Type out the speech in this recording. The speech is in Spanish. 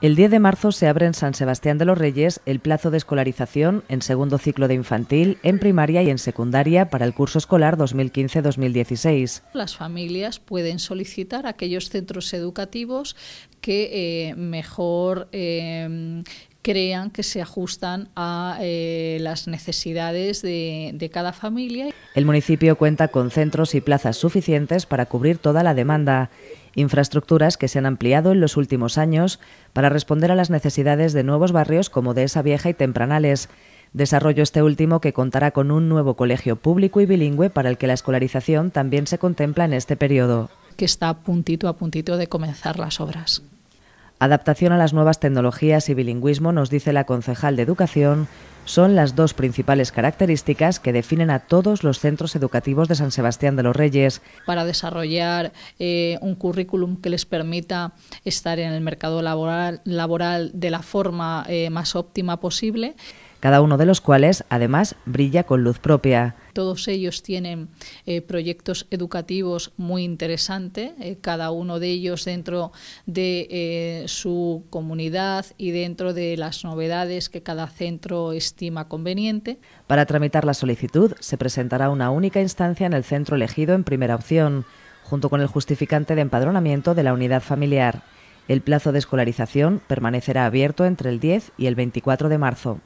El 10 de marzo se abre en San Sebastián de los Reyes el plazo de escolarización en segundo ciclo de infantil, en primaria y en secundaria para el curso escolar 2015-2016. Las familias pueden solicitar aquellos centros educativos que eh, mejor eh, crean que se ajustan a eh, las necesidades de, cada familia. El municipio cuenta con centros y plazas suficientes para cubrir toda la demanda infraestructuras que se han ampliado en los últimos años para responder a las necesidades de nuevos barrios como de esa Vieja y Tempranales. Desarrollo este último que contará con un nuevo colegio público y bilingüe para el que la escolarización también se contempla en este periodo. Que está puntito a puntito de comenzar las obras. Adaptación a las nuevas tecnologías y bilingüismo, nos dice la concejal de Educación, son las dos principales características que definen a todos los centros educativos de San Sebastián de los Reyes. Para desarrollar eh, un currículum que les permita estar en el mercado laboral, de la forma eh, más óptima posible cada uno de los cuales además brilla con luz propia. Todos ellos tienen eh, proyectos educativos muy interesantes, eh, cada uno de ellos dentro de eh, su comunidad y dentro de las novedades que cada centro estima conveniente. Para tramitar la solicitud se presentará una única instancia en el centro elegido en primera opción, junto con el justificante de empadronamiento de la unidad familiar. El plazo de escolarización permanecerá abierto entre el 10 y el 24 de marzo.